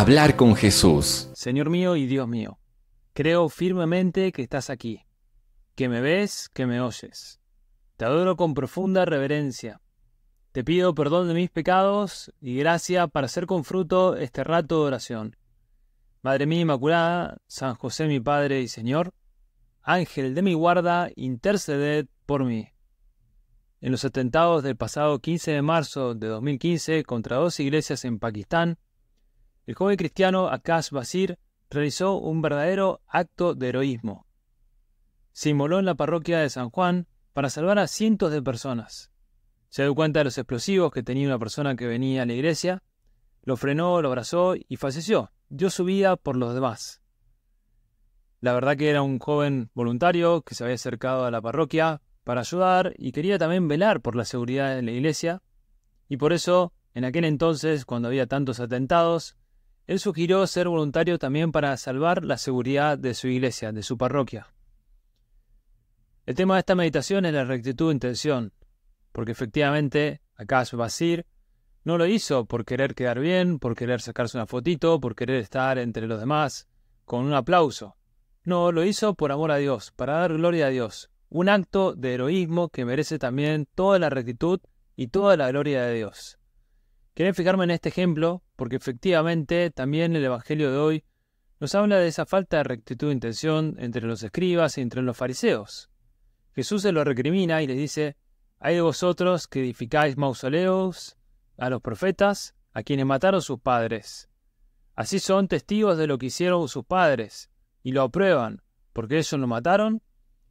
hablar con Jesús. Señor mío y Dios mío, creo firmemente que estás aquí, que me ves, que me oyes. Te adoro con profunda reverencia. Te pido perdón de mis pecados y gracia para hacer con fruto este rato de oración. Madre mía Inmaculada, San José mi Padre y Señor, Ángel de mi guarda, interceded por mí. En los atentados del pasado 15 de marzo de 2015 contra dos iglesias en Pakistán, el joven cristiano Akash Basir realizó un verdadero acto de heroísmo. Se inmoló en la parroquia de San Juan para salvar a cientos de personas. Se dio cuenta de los explosivos que tenía una persona que venía a la iglesia, lo frenó, lo abrazó y falleció. Dio su vida por los demás. La verdad que era un joven voluntario que se había acercado a la parroquia para ayudar y quería también velar por la seguridad de la iglesia, y por eso, en aquel entonces, cuando había tantos atentados, él sugirió ser voluntario también para salvar la seguridad de su iglesia, de su parroquia. El tema de esta meditación es la rectitud de intención, porque efectivamente acaso Basir no lo hizo por querer quedar bien, por querer sacarse una fotito, por querer estar entre los demás, con un aplauso. No, lo hizo por amor a Dios, para dar gloria a Dios. Un acto de heroísmo que merece también toda la rectitud y toda la gloria de Dios. Quieren fijarme en este ejemplo porque efectivamente también el Evangelio de hoy nos habla de esa falta de rectitud de intención entre los escribas y entre los fariseos. Jesús se lo recrimina y les dice, hay de vosotros que edificáis mausoleos a los profetas, a quienes mataron sus padres. Así son testigos de lo que hicieron sus padres, y lo aprueban, porque ellos lo mataron,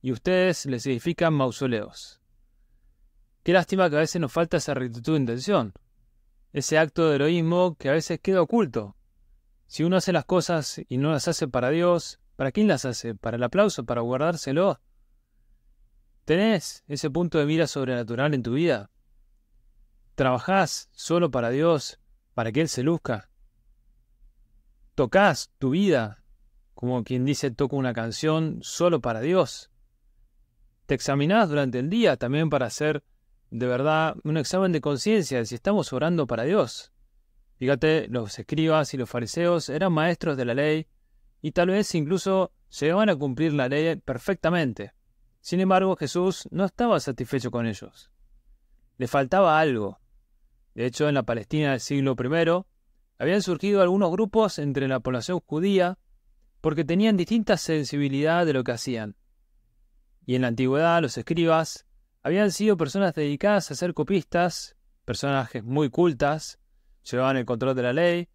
y ustedes les edifican mausoleos. Qué lástima que a veces nos falta esa rectitud de intención ese acto de heroísmo que a veces queda oculto. Si uno hace las cosas y no las hace para Dios, ¿para quién las hace? ¿Para el aplauso? ¿Para guardárselo? ¿Tenés ese punto de mira sobrenatural en tu vida? ¿Trabajás solo para Dios, para que Él se luzca? ¿Tocás tu vida, como quien dice toca una canción, solo para Dios? ¿Te examinás durante el día también para ser de verdad un examen de conciencia de si estamos orando para Dios. Fíjate, los escribas y los fariseos eran maestros de la ley y tal vez incluso llegaban a cumplir la ley perfectamente. Sin embargo, Jesús no estaba satisfecho con ellos. Le faltaba algo. De hecho, en la Palestina del siglo I habían surgido algunos grupos entre la población judía porque tenían distinta sensibilidad de lo que hacían. Y en la antigüedad los escribas habían sido personas dedicadas a ser copistas, personajes muy cultas, llevaban el control de la ley,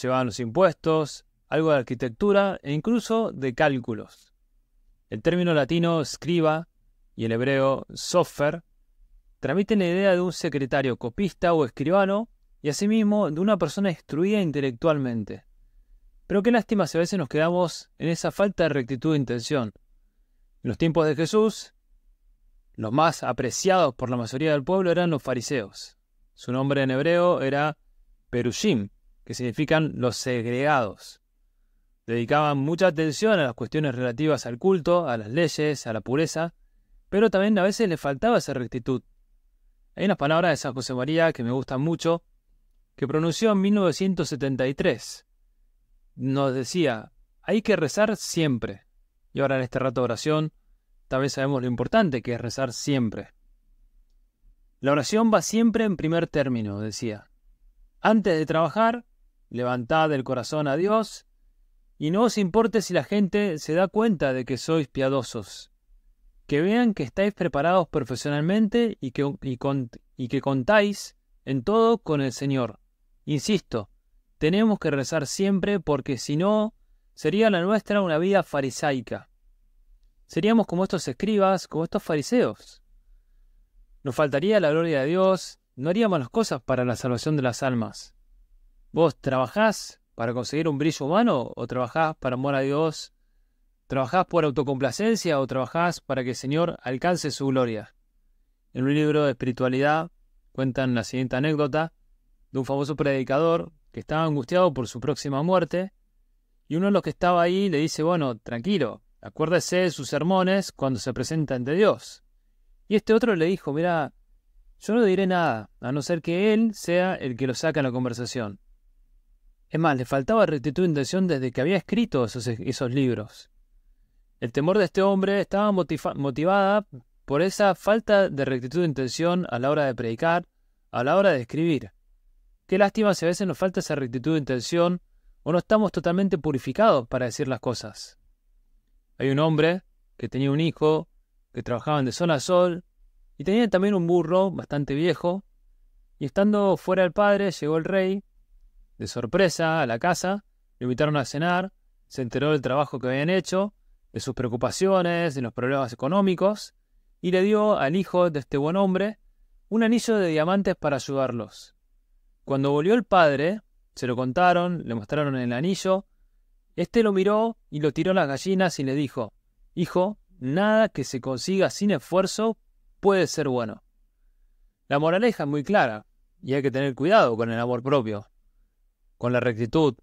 llevaban los impuestos, algo de arquitectura e incluso de cálculos. El término latino escriba y el hebreo sofer transmiten la idea de un secretario copista o escribano y asimismo de una persona instruida intelectualmente. Pero qué lástima si a veces nos quedamos en esa falta de rectitud de intención. En los tiempos de Jesús, los más apreciados por la mayoría del pueblo eran los fariseos. Su nombre en hebreo era Perushim, que significan los segregados. Dedicaban mucha atención a las cuestiones relativas al culto, a las leyes, a la pureza, pero también a veces les faltaba esa rectitud. Hay unas palabras de San José María que me gustan mucho, que pronunció en 1973. Nos decía, hay que rezar siempre. Y ahora en este rato de oración tal vez sabemos lo importante que es rezar siempre. La oración va siempre en primer término, decía. Antes de trabajar, levantad el corazón a Dios y no os importe si la gente se da cuenta de que sois piadosos. Que vean que estáis preparados profesionalmente y que, y que contáis en todo con el Señor. Insisto, tenemos que rezar siempre porque si no, sería la nuestra una vida farisaica. Seríamos como estos escribas, como estos fariseos. Nos faltaría la gloria de Dios, no haríamos las cosas para la salvación de las almas. ¿Vos trabajás para conseguir un brillo humano o trabajás para amor a Dios? ¿Trabajás por autocomplacencia o trabajás para que el Señor alcance su gloria? En un libro de espiritualidad cuentan la siguiente anécdota de un famoso predicador que estaba angustiado por su próxima muerte y uno de los que estaba ahí le dice, bueno, tranquilo, Acuérdese de sus sermones cuando se presenta ante Dios. Y este otro le dijo, mira, yo no diré nada, a no ser que él sea el que lo saca en la conversación. Es más, le faltaba rectitud de intención desde que había escrito esos, libros. El temor de este hombre estaba motivada por esa falta de rectitud de intención a la hora de predicar, a la hora de escribir. Qué lástima si a veces nos falta esa rectitud de intención o no estamos totalmente purificados para decir las cosas. Hay un hombre que tenía un hijo, que trabajaban de sol a sol, y tenía también un burro bastante viejo, y estando fuera el padre llegó el rey, de sorpresa, a la casa, lo invitaron a cenar, se enteró del trabajo que habían hecho, de sus preocupaciones, de los problemas económicos, y le dio al hijo de este buen hombre un anillo de diamantes para ayudarlos. Cuando volvió el padre, se lo contaron, le mostraron el anillo, este lo miró y lo tiró a las gallinas y le dijo, Hijo, nada que se consiga sin esfuerzo puede ser bueno. La moraleja es muy clara y hay que tener cuidado con el amor propio, con la rectitud.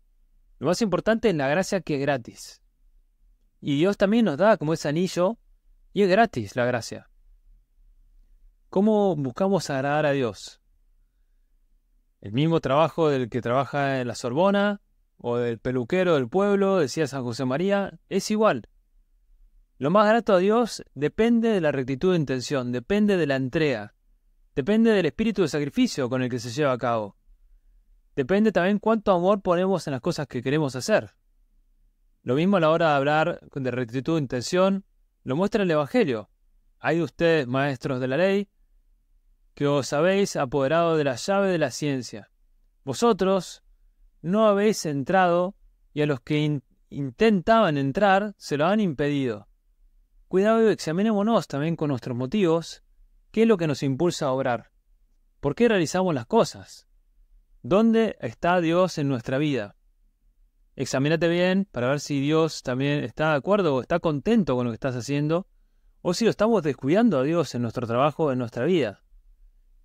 Lo más importante es la gracia que es gratis. Y Dios también nos da como ese anillo y es gratis la gracia. ¿Cómo buscamos agradar a Dios? El mismo trabajo del que trabaja en la Sorbona, o del peluquero del pueblo, decía San José María, es igual. Lo más grato a Dios depende de la rectitud de intención, depende de la entrega, depende del espíritu de sacrificio con el que se lleva a cabo. Depende también cuánto amor ponemos en las cosas que queremos hacer. Lo mismo a la hora de hablar de rectitud de intención, lo muestra el Evangelio. Hay de ustedes, maestros de la ley, que os habéis apoderado de la llave de la ciencia. Vosotros, no habéis entrado y a los que intentaban entrar se lo han impedido. Cuidado y examinémonos también con nuestros motivos, qué es lo que nos impulsa a obrar, por qué realizamos las cosas, dónde está Dios en nuestra vida. Examínate bien para ver si Dios también está de acuerdo o está contento con lo que estás haciendo, o si lo estamos descuidando a Dios en nuestro trabajo, en nuestra vida.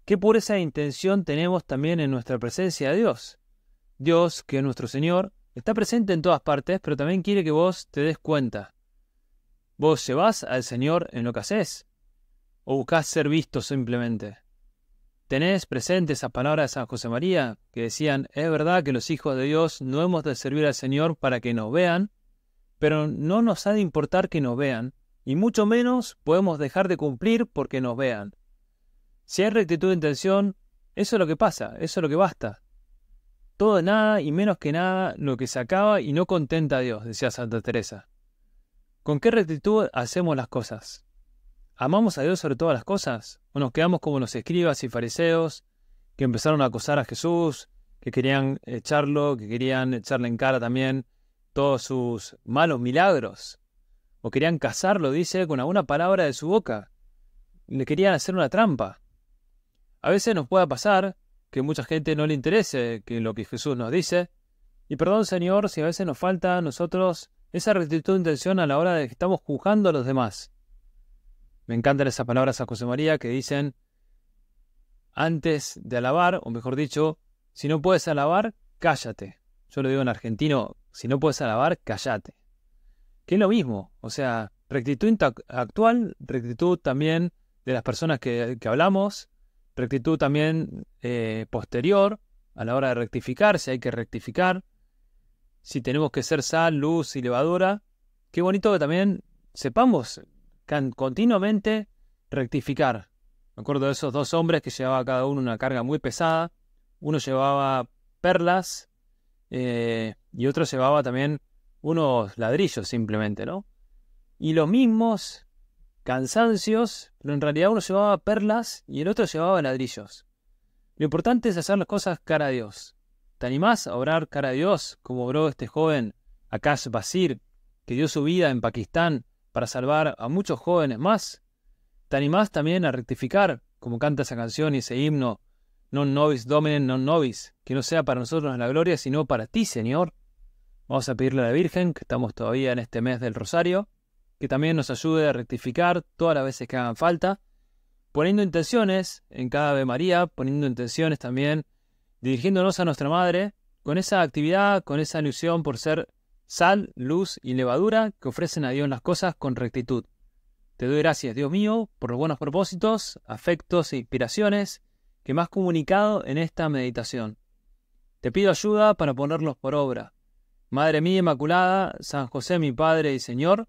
¿Qué pureza de intención tenemos también en nuestra presencia a Dios? Dios, que es nuestro Señor, está presente en todas partes, pero también quiere que vos te des cuenta. Vos llevas al Señor en lo que haces, o buscas ser visto simplemente. ¿Tenés presente esas palabras de San José María que decían, es verdad que los hijos de Dios no hemos de servir al Señor para que nos vean, pero no nos ha de importar que nos vean, y mucho menos podemos dejar de cumplir porque nos vean. Si hay rectitud de intención, eso es lo que pasa, eso es lo que basta todo nada y menos que nada lo que se acaba y no contenta a Dios, decía Santa Teresa. ¿Con qué rectitud hacemos las cosas? ¿Amamos a Dios sobre todas las cosas? ¿O nos quedamos como los escribas y fariseos que empezaron a acosar a Jesús, que querían echarlo, que querían echarle en cara también todos sus malos milagros? ¿O querían casarlo, dice, con alguna palabra de su boca? ¿Le querían hacer una trampa? A veces nos puede pasar que mucha gente no le interese que lo que Jesús nos dice. Y perdón, Señor, si a veces nos falta a nosotros esa rectitud de intención a la hora de que estamos juzgando a los demás. Me encantan esas palabras a José María que dicen, antes de alabar, o mejor dicho, si no puedes alabar, cállate. Yo lo digo en argentino, si no puedes alabar, cállate. Que es lo mismo, o sea, rectitud actual, rectitud también de las personas que, que hablamos, rectitud también eh, posterior, a la hora de rectificar, si hay que rectificar, si tenemos que ser sal, luz y levadura. Qué bonito que también sepamos continuamente rectificar. Me acuerdo de esos dos hombres que llevaba cada uno una carga muy pesada. Uno llevaba perlas eh, y otro llevaba también unos ladrillos simplemente, ¿no? Y los mismos cansancios, pero en realidad uno llevaba perlas y el otro llevaba ladrillos. Lo importante es hacer las cosas cara a Dios. ¿Te animás a orar cara a Dios, como oró este joven Akash Basir, que dio su vida en Pakistán para salvar a muchos jóvenes más? ¿Te animás también a rectificar, como canta esa canción y ese himno, non nobis dominen non nobis, que no sea para nosotros la gloria, sino para ti, Señor? Vamos a pedirle a la Virgen, que estamos todavía en este mes del Rosario, que también nos ayude a rectificar todas las veces que hagan falta, poniendo intenciones en cada Ave María, poniendo intenciones también, dirigiéndonos a nuestra Madre, con esa actividad, con esa ilusión por ser sal, luz y levadura que ofrecen a Dios las cosas con rectitud. Te doy gracias, Dios mío, por los buenos propósitos, afectos e inspiraciones que me has comunicado en esta meditación. Te pido ayuda para ponerlos por obra. Madre mía Inmaculada, San José mi Padre y Señor,